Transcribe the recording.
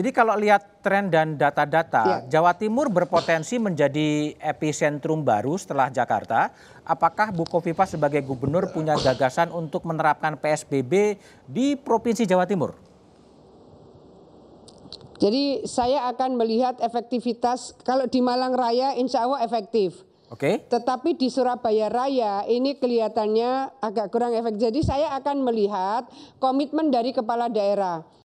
Jadi kalau lihat tren dan data-data, ya. Jawa Timur berpotensi menjadi epicentrum baru setelah Jakarta. Apakah Bu sebagai gubernur punya gagasan untuk menerapkan PSBB di Provinsi Jawa Timur? Jadi saya akan melihat efektivitas kalau di Malang Raya insya Allah efektif. Oke. Okay. Tetapi di Surabaya Raya ini kelihatannya agak kurang efektif. Jadi saya akan melihat komitmen dari kepala daerah.